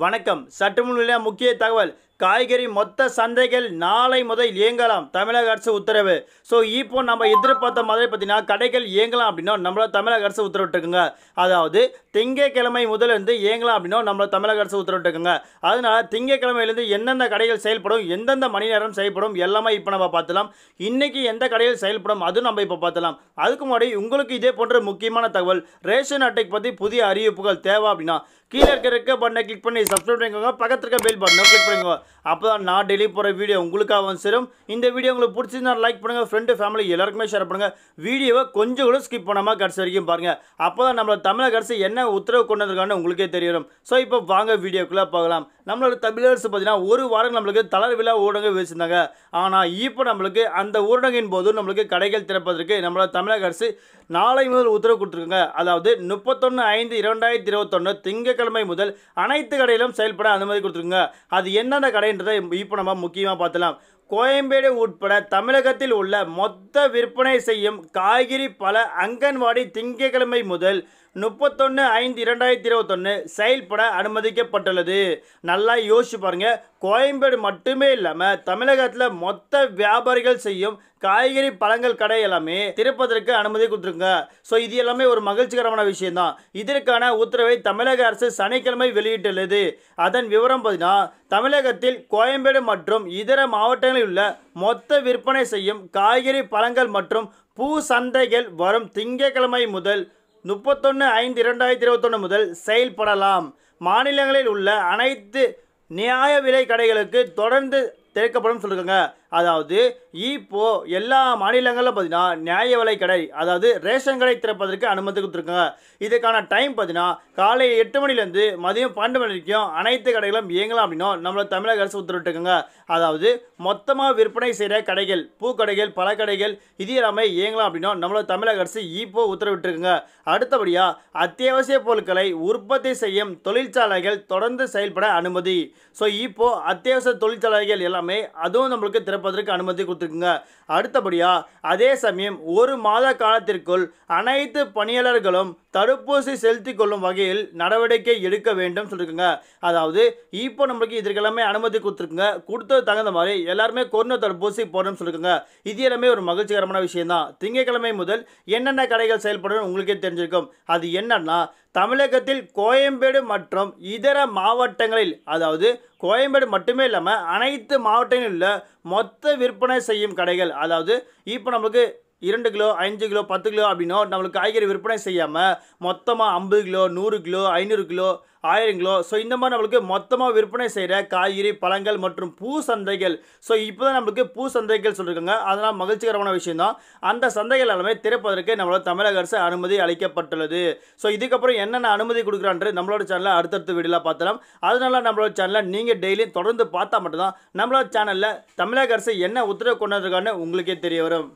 வணக்கம் சற்றுமுன் முக்கிய தகவல் காய்கறி மொத்த சந்தைகள் நாளை முதல் இயங்கலாம் தமிழக அரசு உத்தரவு ஸோ இப்போ நம்ம எதிர்பார்த்த மாதிரி பார்த்தீங்கன்னா கடைகள் இயங்கலாம் அப்படின்னா நம்மள தமிழக அரசு உத்தரவிட்டுருக்குங்க அதாவது திங்கக்கிழமை முதலிருந்து இயங்கலாம் அப்படின்னா நம்மள தமிழக அரசு உத்தரவிட்டுருக்குங்க அதனால திங்கக்கிழமையிலேருந்து எந்தெந்த கடைகள் செயல்படும் எந்தெந்த மணி நேரம் செயல்படும் எல்லாமே இப்போ நம்ம பார்த்துலாம் இன்றைக்கி எந்த கடையில் செயல்படும் அதுவும் நம்ம இப்போ பார்த்தலாம் அதுக்கு முன்னாடி உங்களுக்கு இதே போன்ற முக்கியமான தகவல் ரேஷன் அட்டைக்கு பற்றி புதிய அறிவிப்புகள் தேவை அப்படின்னா கீழே இருக்கிற பட்டனை கிளிக் பண்ணி சப்ஸ்கிரைப் பண்ணிக்கோங்க பக்கத்துக்கு பெல் பட்டனை கிளிக் பண்ணிக்கோங்க அப்போ தான் நான் டெய்லி போகிற வீடியோ உங்களுக்காக வந்து சேரும் இந்த வீடியோ உங்களுக்கு பிடிச்சிருந்தா லைக் பண்ணுங்கள் ஃப்ரெண்டு ஃபேமிலி எல்லாருக்குமே ஷேர் பண்ணுங்கள் வீடியோவை கொஞ்சம் கூட ஸ்கிப் பண்ணாமல் கடைசி வரைக்கும் பாருங்கள் அப்போ தான் நம்மளோட தமிழக அரசு என்ன உத்தரவு கொண்டு வந்திருக்காங்கன்னு உங்களுக்கே தெரியும் ஸோ இப்போ வாங்க வீடியோக்குள்ளே பார்க்கலாம் நம்மளோட தமிழரசு பார்த்தீங்கன்னா ஒரு வாரம் நம்மளுக்கு தளர் விழா ஊடகம் வச்சுருந்தாங்க ஆனால் இப்போ நம்மளுக்கு அந்த ஊடகின் போது நம்மளுக்கு கடைகள் திறப்பதற்கு நம்மளோட தமிழக அரசு நாளை முதல் உத்தரவு கொடுத்துருக்காங்க அதாவது முப்பத்தொன்று ஐந்து இரண்டாயிரத்தி இருபத்தொன்று திங்கட்கிழமை முதல் அனைத்து கடையிலும் செயல்பட அனுமதி கொடுத்துருங்க அது என்னென்ன கடைன்றதை இப்போ நம்ம முக்கியமாக பார்த்தலாம் கோயம்பேடு உட்பட தமிழகத்தில் உள்ள மொத்த விற்பனை செய்யும் காய்கறி பல அங்கன்வாடி திங்கட்கிழமை முதல் முப்பத்தொன்று ஐந்து இரண்டாயிரத்தி இருபத்தொன்று செயல்பட அனுமதிக்கப்பட்டுள்ளது நல்லா யோசிச்சு பாருங்கள் கோயம்பேடு மட்டுமே இல்லாமல் தமிழகத்தில் மொத்த வியாபாரிகள் செய்யும் காய்கறி பழங்கள் கடை எல்லாமே திருப்பதற்கு அனுமதி கொடுத்துருங்க ஸோ இது எல்லாமே ஒரு மகிழ்ச்சிகரமான விஷயம்தான் இதற்கான உத்தரவை தமிழக அரசு சனிக்கிழமை வெளியிட்டுள்ளது அதன் விவரம் பார்த்தீங்கன்னா தமிழகத்தில் கோயம்பேடு மற்றும் இதர மாவட்டங்களில் உள்ள மொத்த விற்பனை செய்யும் காய்கறி பழங்கள் மற்றும் பூ சந்தைகள் வரும் திங்கட்கிழமை முதல் முப்பத்தொன்று ஐந்து இரண்டாயிரத்தி இருபத்தொன்று முதல் செயல்படலாம் மாநிலங்களில் உள்ள அனைத்து நியாய விலை கடைகளுக்கு தொடர்ந்து திறக்கப்படும் சொல்லுங்க அதாவது இப்போ எல்லா மாநிலங்களும் பார்த்தீங்கன்னா நியாய விலை கடை அதாவது ரேஷன் கடை திறப்பதற்கு அனுமதி கொடுத்துருக்காங்க இதுக்கான டைம் பார்த்தீங்கன்னா காலை எட்டு மணிலேருந்து மதியம் பன்னெண்டு மணி வரைக்கும் அனைத்து கடைகளும் இயங்கலாம் அப்படின்னா நம்மள தமிழக அரசு உத்தரவிட்டுருக்காங்க அதாவது மொத்தமாக விற்பனை செய்கிற கடைகள் பூக்கடைகள் பழக்கடைகள் இது எல்லாமே இயங்கலாம் அப்படின்னா நம்மளோட தமிழக அரசு இப்போ உத்தரவிட்டுருக்குங்க அடுத்தபடியாக அத்தியாவசிய பொருட்களை உற்பத்தி செய்யும் தொழிற்சாலைகள் தொடர்ந்து செயல்பட அனுமதி ஸோ இப்போது அத்தியாவசிய தொழிற்சாலைகள் எல்லாமே அதுவும் நம்மளுக்கு திறப்பு நடப்பதற்கு அனுமதி கொடுத்துருக்குங்க அடுத்தபடியாக அதே சமயம் ஒரு மாத காலத்திற்குள் அனைத்து பணியாளர்களும் தடுப்பூசி செலுத்தி கொள்ளும் வகையில் நடவடிக்கை எடுக்க வேண்டும் சொல்லியிருக்குங்க அதாவது இப்போ நம்மளுக்கு இதற்கெல்லாமே அனுமதி கொடுத்துருக்குங்க கொடுத்தது தகுந்த மாதிரி எல்லாருமே கொரோனா தடுப்பூசி போடணும்னு சொல்லியிருக்குங்க இது எல்லாமே ஒரு மகிழ்ச்சிகரமான விஷயம் தான் திங்கட்கிழமை முதல் என்னென்ன கடைகள் செயல்படும் உங்களுக்கே தெரிஞ்சிருக்கும் அது என்னன்னா தமிழகத்தில் கோயம்பேடு மற்றும் இதர மாவட்டங்களில் அதாவது கோயம்பேடு மட்டுமே இல்லாமல் அனைத்து மாவட்டங்களில் உள்ள மொத்த விற்பனை செய்யும் கடைகள் அதாவது இப்போ நம்மளுக்கு இரண்டு கிலோ அஞ்சு கிலோ பத்து கிலோ அப்படின்னோ நம்மளுக்கு காய்கறி விற்பனை செய்யாமல் மொத்தமாக ஐம்பது கிலோ நூறு கிலோ ஐநூறு கிலோ ஆயிரம் கிலோ ஸோ இந்த மாதிரி நம்மளுக்கு மொத்தமாக விற்பனை செய்கிற காய்கறி பழங்கள் மற்றும் பூ சந்தைகள் ஸோ இப்போ தான் நம்மளுக்கு பூ சந்தைகள் சொல்லியிருக்காங்க அதனால் மகிழ்ச்சிகரமான விஷயந்தான் அந்த சந்தைகள் எல்லாமே திறப்பதற்கு நம்மளோட தமிழக அரசு அனுமதி அளிக்கப்பட்டுள்ளது ஸோ இதுக்கப்புறம் என்னென்ன அனுமதி கொடுக்குறான்றது நம்மளோட சேனலில் அடுத்தடுத்த வீடியோவில் பார்த்துடலாம் அதனால நம்மளோட சேனலை நீங்கள் டெய்லியும் தொடர்ந்து பார்த்தா மட்டும்தான் நம்மளோட சேனலில் தமிழக அரசு என்ன உத்தரவு கொண்டு உங்களுக்கே தெரிய வரும்